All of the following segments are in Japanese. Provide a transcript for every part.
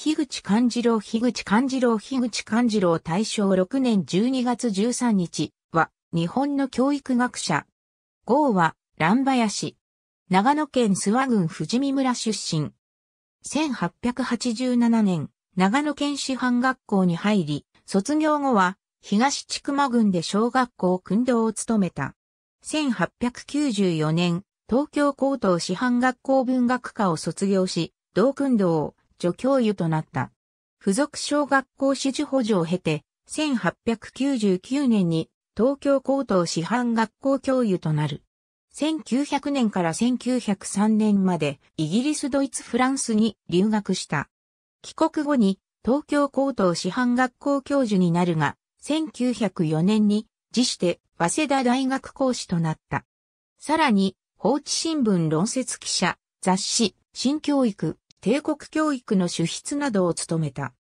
樋口勘次郎樋口勘次郎樋口勘次郎大正6年12月13日は日本の教育学者。号は蘭林。長野県諏訪郡富士見村出身。1887年、長野県師範学校に入り、卒業後は東千曲郡で小学校訓導を務めた。1894年、東京高等師範学校文学科を卒業し、同訓導を助教諭となった。付属小学校支持補助を経て、1899年に東京高等師範学校教諭となる。1900年から1903年までイギリス、ドイツ、フランスに留学した。帰国後に東京高等師範学校教授になるが、1904年に自して早稲田大学講師となった。さらに、放置新聞論説記者、雑誌、新教育、帝国教育の主筆などを務めた。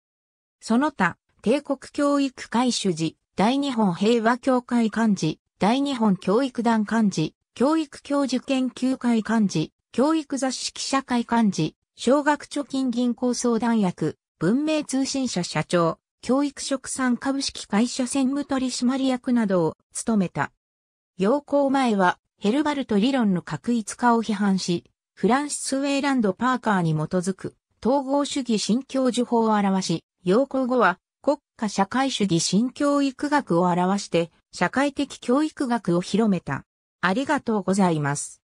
その他、帝国教育会主事、大日本平和協会幹事、大日本教育団幹事、教育教授研究会幹事、教育雑誌記者会幹事、小学貯金銀行相談役、文明通信社社長、教育職産株式会社専務取締役などを務めた。要項前はヘルバルト理論の確一化を批判し、フランシス・ウェイランド・パーカーに基づく統合主義新教授法を表し、要項後は国家社会主義新教育学を表して社会的教育学を広めた。ありがとうございます。